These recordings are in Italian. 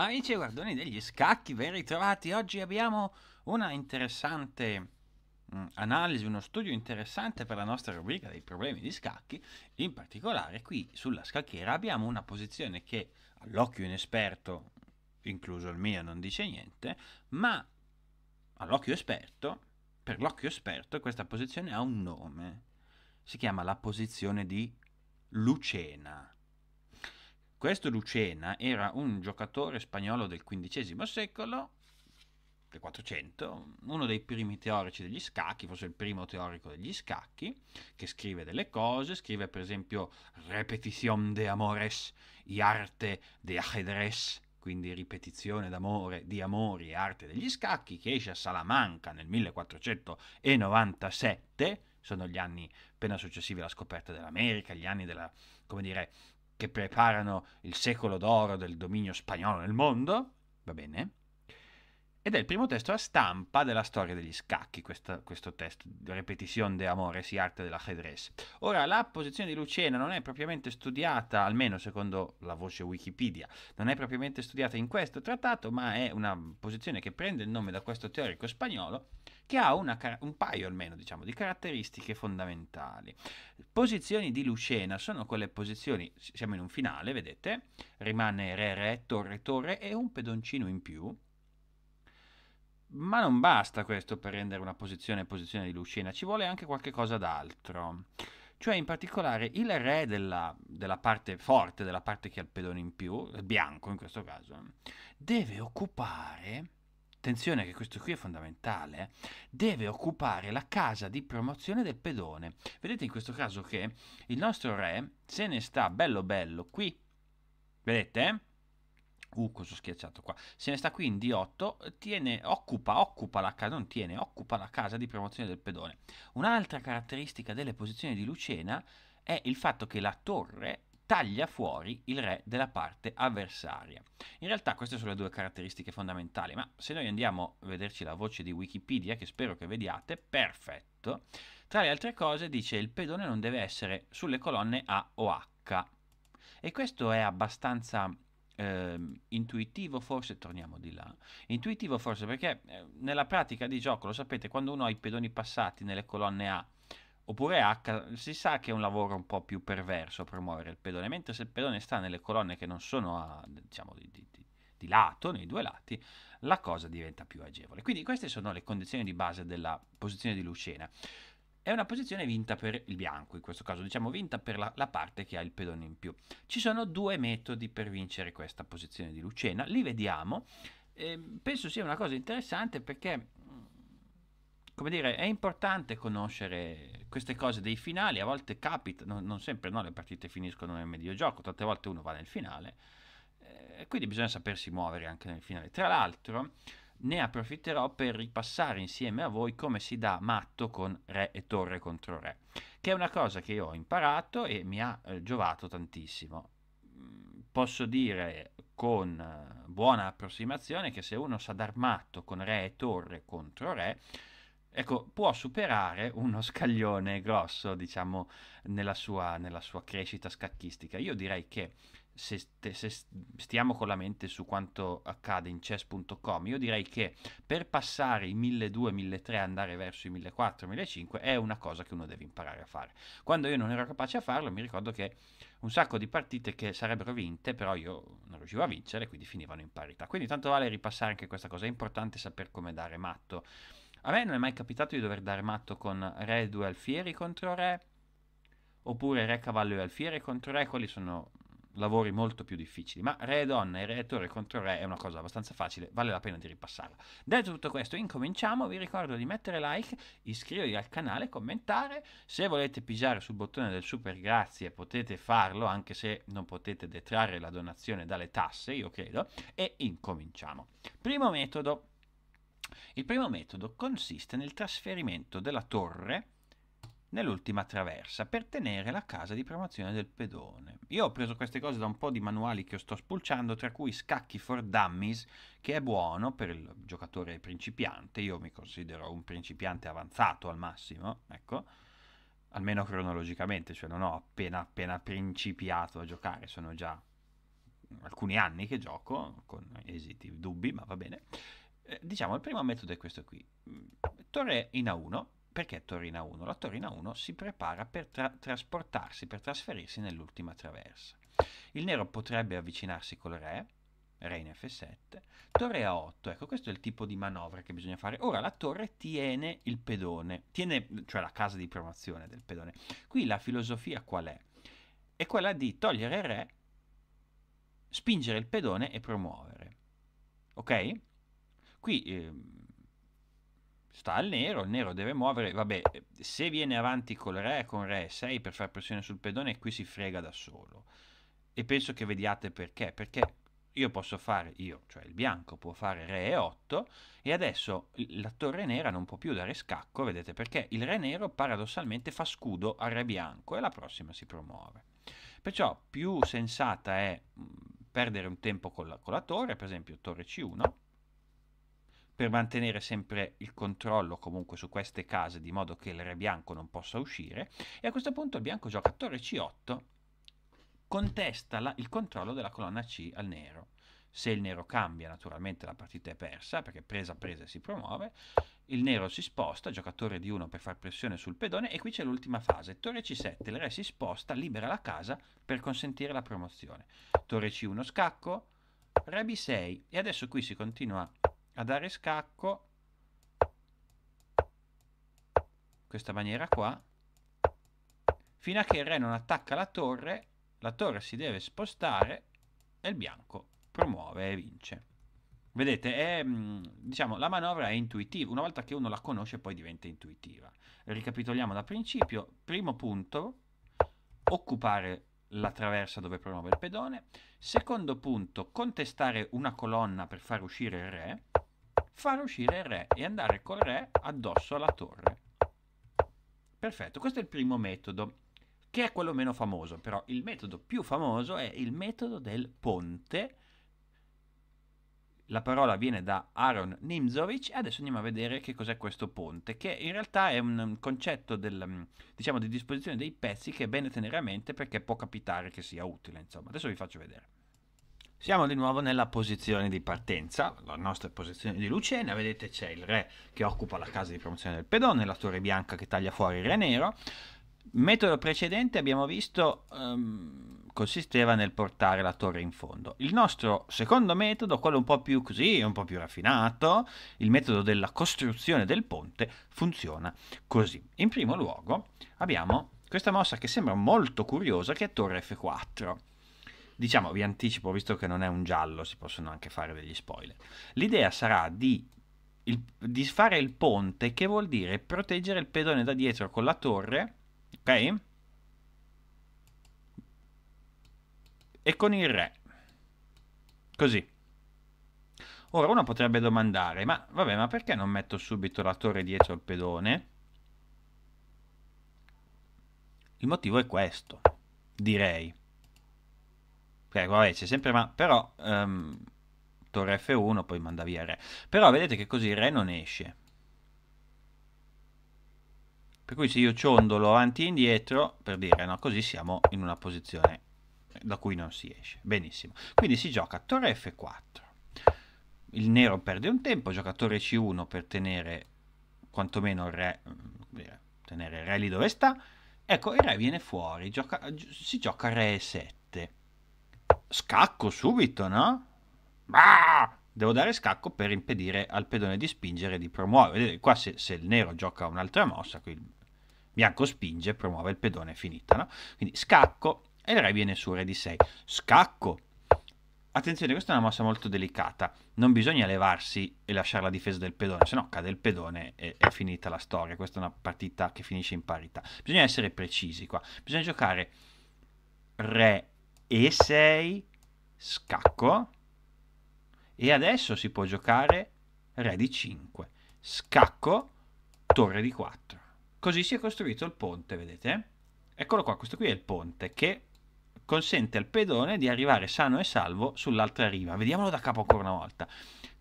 Amici e guardoni degli scacchi, ben ritrovati. Oggi abbiamo una interessante mh, mm, analisi, uno studio interessante per la nostra rubrica dei problemi di scacchi. In particolare qui sulla scacchiera abbiamo una posizione che all'occhio inesperto, incluso il mio, non dice niente, ma all'occhio esperto, per l'occhio esperto, questa posizione ha un nome. Si chiama la posizione di Lucena. Questo Lucena era un giocatore spagnolo del XV secolo, del 400, uno dei primi teorici degli scacchi, forse il primo teorico degli scacchi, che scrive delle cose, scrive per esempio Repetición de amores y arte de ajedrez, quindi ripetizione d'amore, di amori e arte degli scacchi, che esce a Salamanca nel 1497, sono gli anni appena successivi alla scoperta dell'America, gli anni della, come dire, che preparano il secolo d'oro del dominio spagnolo nel mondo, va bene? Ed è il primo testo a stampa della storia degli scacchi, questa, questo testo, Repetition de Amores y Arte de l'Ajedrez. Ora, la posizione di Lucena non è propriamente studiata, almeno secondo la voce Wikipedia, non è propriamente studiata in questo trattato, ma è una posizione che prende il nome da questo teorico spagnolo, che ha una, un paio almeno diciamo, di caratteristiche fondamentali. Posizioni di Lucena sono quelle posizioni, siamo in un finale, vedete, rimane re, re, torre, torre e un pedoncino in più, ma non basta questo per rendere una posizione posizione di Lucena, ci vuole anche qualche cosa d'altro. Cioè, in particolare, il re della, della parte forte, della parte che ha il pedone in più, bianco in questo caso, deve occupare attenzione che questo qui è fondamentale, deve occupare la casa di promozione del pedone. Vedete in questo caso che il nostro re se ne sta bello bello qui, vedete? Uh, cosa ho schiacciato qua? Se ne sta qui in d 8, tiene, occupa, occupa la casa, non tiene, occupa la casa di promozione del pedone. Un'altra caratteristica delle posizioni di Lucena è il fatto che la torre taglia fuori il re della parte avversaria. In realtà queste sono le due caratteristiche fondamentali, ma se noi andiamo a vederci la voce di Wikipedia, che spero che vediate, perfetto, tra le altre cose dice il pedone non deve essere sulle colonne A o H. E questo è abbastanza eh, intuitivo, forse torniamo di là. Intuitivo forse perché eh, nella pratica di gioco, lo sapete, quando uno ha i pedoni passati nelle colonne A oppure H, si sa che è un lavoro un po' più perverso promuovere il pedone, mentre se il pedone sta nelle colonne che non sono a, diciamo, di, di, di lato, nei due lati, la cosa diventa più agevole. Quindi queste sono le condizioni di base della posizione di Lucena è una posizione vinta per il bianco, in questo caso diciamo vinta per la, la, parte che ha il pedone in più. Ci sono due metodi per vincere questa posizione di Lucena, li vediamo. Eh, penso sia una cosa interessante perché, mm, come dire, è importante conoscere queste cose dei finali, a volte capita, non, non sempre no, le partite finiscono nel medio gioco, tante volte uno va nel finale, eh, quindi bisogna sapersi muovere anche nel finale. Tra l'altro ne approfitterò per ripassare insieme a voi come si dà matto con re e torre contro re, che è una cosa che io ho imparato e mi ha eh, giovato tantissimo. Mm, posso dire con eh, buona approssimazione che se uno sa dar matto con re e torre contro re, ecco, può superare uno scaglione grosso, diciamo, nella sua, nella sua crescita scacchistica. Io direi che se, st- se, stiamo con la mente su quanto accade in chess.com, io direi che per passare i 1200-1300 andare verso i 1400-1500 è una cosa che uno deve imparare a fare. Quando io non ero capace a farlo, mi ricordo che un sacco di partite che sarebbero vinte, però io non riuscivo a vincere, quindi finivano in parità. Quindi tanto vale ripassare anche questa cosa, è importante saper come dare matto a me non è mai capitato di dover dare matto con re, due alfieri contro re, oppure re, cavallo e alfiere contro re, quelli sono lavori molto più difficili, ma re e donna e re e torre contro re è una cosa abbastanza facile, vale la pena di ripassarla. Detto tutto questo, incominciamo, vi ricordo di mettere like, iscrivervi al canale, commentare, se volete pigiare sul bottone del super grazie potete farlo, anche se non potete detrarre la donazione dalle tasse, io credo, e incominciamo. Primo metodo il primo metodo consiste nel trasferimento della torre nell'ultima traversa per tenere la casa di promozione del pedone. Io ho preso queste cose da un po' di manuali che sto spulciando, tra cui Scacchi for Dummies, che è buono per il giocatore principiante, io mi considero un principiante avanzato al massimo, ecco, almeno cronologicamente, cioè non ho appena appena principiato a giocare, sono già alcuni anni che gioco, con esiti, dubbi, ma va bene eh, diciamo il primo metodo è questo qui. Torre in A1, perché torre in A1? La torre in A1 si prepara per tra- trasportarsi, per trasferirsi nell'ultima traversa. Il nero potrebbe avvicinarsi col re, re in F7, torre A8, ecco questo è il tipo di manovra che bisogna fare. Ora la torre tiene il pedone, tiene cioè la casa di promozione del pedone. Qui la filosofia qual è? È quella di togliere il re, spingere il pedone e promuovere. Ok? Qui eh, sta al nero, il nero deve muovere, vabbè, se viene avanti col re, con re 6 per far pressione sul pedone, qui si frega da solo. E penso che vediate perché, perché io posso fare, io, cioè il bianco può fare re 8 e adesso la torre nera non può più dare scacco, vedete, perché il re nero paradossalmente fa scudo al re bianco e la prossima si promuove. Perciò più sensata è mm, perdere un tempo con la, con la torre, per esempio torre C1, per mantenere sempre il controllo comunque su queste case di modo che il re bianco non possa uscire e a questo punto il bianco gioca torre c8 contesta la, il controllo della colonna c al nero se il nero cambia naturalmente la partita è persa perché presa presa si promuove il nero si sposta, giocatore di 1 per far pressione sul pedone e qui c'è l'ultima fase, torre c7, il re si sposta, libera la casa per consentire la promozione torre c1 scacco, re b6 e adesso qui si continua a dare scacco in questa maniera qua fino a che il re non attacca la torre la torre si deve spostare e il bianco promuove e vince vedete è, mm, diciamo, la manovra è intuitiva una volta che uno la conosce poi diventa intuitiva ricapitoliamo da principio primo punto occupare la traversa dove promuove il pedone secondo punto contestare una colonna per far uscire il re far uscire il re e andare col re addosso alla torre. Perfetto, questo è il primo metodo, che è quello meno famoso, però il metodo più famoso è il metodo del ponte. La parola viene da Aaron Nimzovich e adesso andiamo a vedere che cos'è questo ponte, che in realtà è un concetto del, mm, diciamo, di disposizione dei pezzi che è bene tenere a mente perché può capitare che sia utile, insomma. Adesso vi faccio vedere. Siamo di nuovo nella posizione di partenza, la nostra posizione di Lucena, vedete c'è il re che occupa la casa di promozione del pedone, la torre bianca che taglia fuori il re nero. Metodo precedente abbiamo visto um, consisteva nel portare la torre in fondo. Il nostro secondo metodo, quello un po' più così, un po' più raffinato, il metodo della costruzione del ponte, funziona così. In primo luogo abbiamo questa mossa che sembra molto curiosa che è torre F4 Diciamo, vi anticipo, visto che non è un giallo, si possono anche fare degli spoiler. L'idea sarà di, il, di fare il ponte, che vuol dire proteggere il pedone da dietro con la torre, ok? E con il re. Così. Ora uno potrebbe domandare, ma vabbè, ma perché non metto subito la torre dietro il pedone? Il motivo è questo, direi. Ok, vabbè, c'è sempre ma... Però... Um, torre F1, poi manda via Re. Però vedete che così Re non esce. Per cui se io ciondolo avanti e indietro, per dire, no, così siamo in una posizione da cui non si esce. Benissimo. Quindi si gioca torre F4. Il nero perde un tempo, gioca torre C1 per tenere quantomeno il re, mm, tenere il re lì dove sta. Ecco, il re viene fuori, gioca, si gioca re 7 Scacco subito, no? Bah! Devo dare scacco per impedire al pedone di spingere e di promuovere. qua se, se il nero gioca un'altra mossa, qui il bianco spinge, promuove il pedone, è finita, no? Quindi scacco e il re viene su re di 6. Scacco! Attenzione, questa è una mossa molto delicata. Non bisogna levarsi e lasciare la difesa del pedone, se no cade il pedone e è finita la storia. Questa è una partita che finisce in parità. Bisogna essere precisi qua. Bisogna giocare re e6, scacco. E adesso si può giocare re di 5, scacco, torre di 4. Così si è costruito il ponte, vedete? Eccolo qua, questo qui è il ponte che consente al pedone di arrivare sano e salvo sull'altra riva. Vediamolo da capo ancora una volta.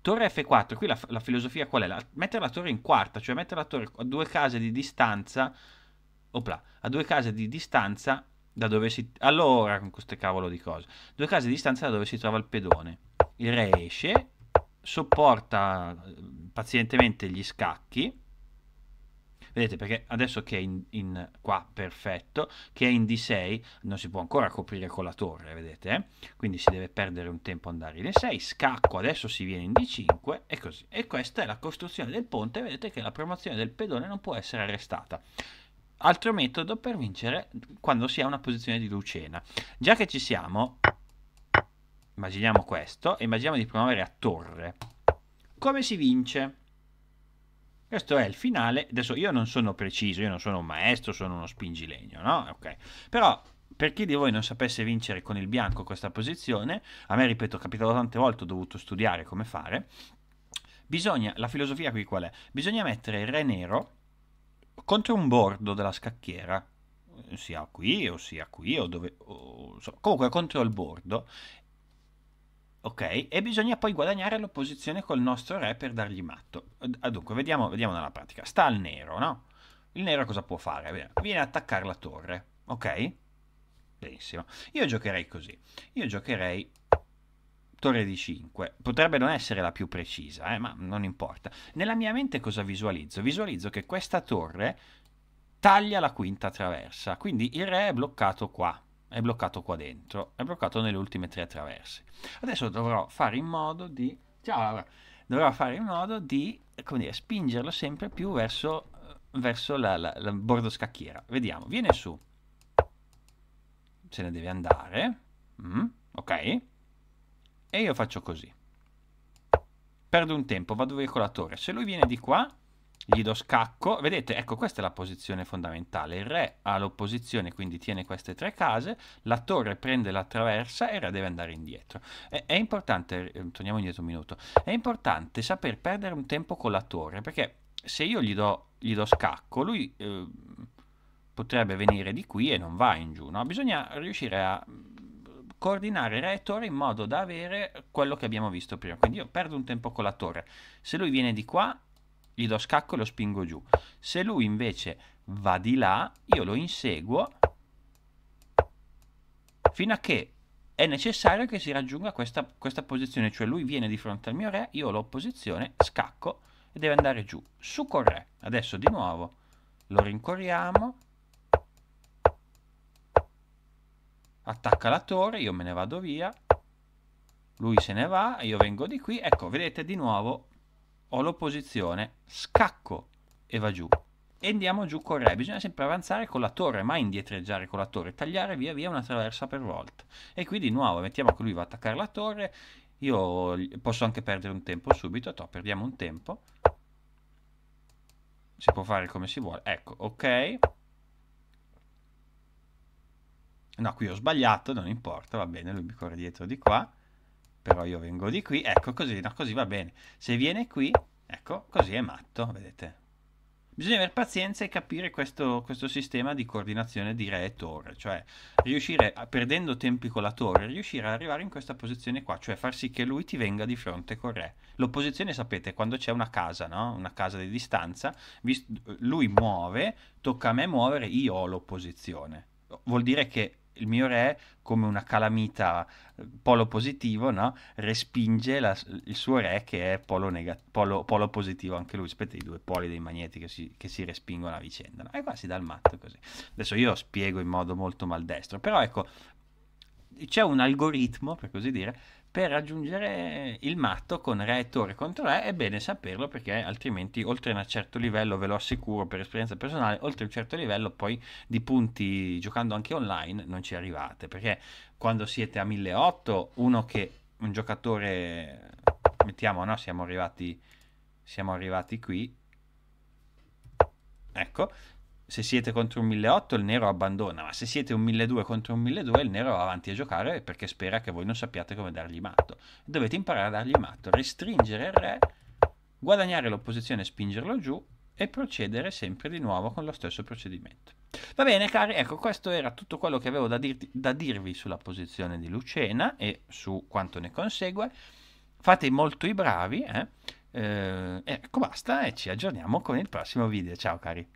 Torre F4, qui la, la filosofia qual è? La, mettere la torre in quarta, cioè mettere la torre a due case di distanza, opla, a due case di distanza da dove si... Allora, con queste cavolo di cose. Due case di distanza da dove si trova il pedone. Il re esce, sopporta eh, pazientemente gli scacchi. Vedete, perché adesso che è in, in qua, perfetto, che è in D6, non si può ancora coprire con la torre, vedete? Eh? Quindi si deve perdere un tempo andare in E6, scacco, adesso si viene in D5 e così. E questa è la costruzione del ponte, vedete che la promozione del pedone non può essere arrestata altro metodo per vincere quando si ha una posizione di lucena. Già che ci siamo, immaginiamo questo e immaginiamo di promuovere a torre. Come si vince? Questo è il finale. Adesso io non sono preciso, io non sono un maestro, sono uno spingilegno, no? Ok. Però per chi di voi non sapesse vincere con il bianco questa posizione, a me ripeto, è capitato tante volte, ho dovuto studiare come fare. Bisogna, la filosofia qui qual è? Bisogna mettere il re nero contro un bordo della scacchiera, sia qui o sia qui o dove... O, insomma, comunque contro il bordo. Ok, e bisogna poi guadagnare l'opposizione col nostro re per dargli matto. Ah, dunque, vediamo, vediamo nella pratica. Sta al nero, no? Il nero cosa può fare? Viene a attaccare la torre, ok? Benissimo. Io giocherei così. Io giocherei torre di 5. Potrebbe non essere la più precisa, eh, ma non importa. Nella mia mente cosa visualizzo? Visualizzo che questa torre taglia la quinta traversa, quindi il re è bloccato qua, è bloccato qua dentro, è bloccato nelle ultime tre traverse. Adesso dovrò fare in modo di... Ciao Laura! Dovrò fare in modo di, come dire, spingerlo sempre più verso, verso la, la, la bordo scacchiera. Vediamo, viene su. Se ne deve andare. Mm, ok e io faccio così. Perdo un tempo, vado via con la torre. Se lui viene di qua, gli do scacco. Vedete, ecco, questa è la posizione fondamentale. Il re ha l'opposizione, quindi tiene queste tre case, la torre prende la traversa e il re deve andare indietro. È, è importante, eh, torniamo indietro un minuto, è importante saper perdere un tempo con la torre, perché se io gli do, gli do scacco, lui eh, potrebbe venire di qui e non va in giù, no? Bisogna riuscire a coordinare re e in modo da avere quello che abbiamo visto prima. Quindi io perdo un tempo con la torre. Se lui viene di qua, gli do scacco e lo spingo giù. Se lui invece va di là, io lo inseguo fino a che è necessario che si raggiunga questa, questa posizione. Cioè lui viene di fronte al mio re, io lo posiziono, scacco e deve andare giù. Su con re. Adesso di nuovo lo rincorriamo attacca la torre, io me ne vado via, lui se ne va, io vengo di qui, ecco, vedete di nuovo ho l'opposizione, scacco e va giù. E andiamo giù con re, bisogna sempre avanzare con la torre, mai indietreggiare con la torre, tagliare via via una traversa per volta. E qui di nuovo, mettiamo che lui va a attaccare la torre, io posso anche perdere un tempo subito, to, perdiamo un tempo. Si può fare come si vuole, ecco, ok. No, qui ho sbagliato, non importa, va bene, lui mi corre dietro di qua, però io vengo di qui, ecco così, no, così va bene. Se viene qui, ecco, così è matto, vedete. Bisogna avere pazienza e capire questo, questo sistema di coordinazione di re e torre, cioè riuscire, a, perdendo tempi con la torre, riuscire ad arrivare in questa posizione qua, cioè far sì che lui ti venga di fronte col re. L'opposizione, sapete, quando c'è una casa, no? una casa di distanza, lui muove, tocca a me muovere, io ho l'opposizione. Vuol dire che il mio re, come una calamita eh, polo positivo, no? respinge la, il suo re che è polo, nega, polo, polo, positivo anche lui. Aspetta, i due poli dei magneti che si, che si respingono a vicenda. No? E qua si dà il matto così. Adesso io spiego in modo molto maldestro, però ecco, c'è un algoritmo, per così dire, per raggiungere il matto con re e torre contro re è bene saperlo perché altrimenti oltre a un certo livello ve lo assicuro per esperienza personale oltre a un certo livello poi di punti giocando anche online non ci arrivate perché quando siete a 1008 uno che un giocatore mettiamo no siamo arrivati siamo arrivati qui ecco se siete contro un 1.800 il nero abbandona, ma se siete un 1.200 contro un 1.200 il nero va avanti a giocare perché spera che voi non sappiate come dargli matto. Dovete imparare a dargli matto, restringere il re, guadagnare l'opposizione e spingerlo giù e procedere sempre di nuovo con lo stesso procedimento. Va bene cari, ecco questo era tutto quello che avevo da, dirti, da dirvi sulla posizione di Lucena e su quanto ne consegue. Fate molto i bravi, eh? Eh, ecco basta e ci aggiorniamo con il prossimo video. Ciao cari.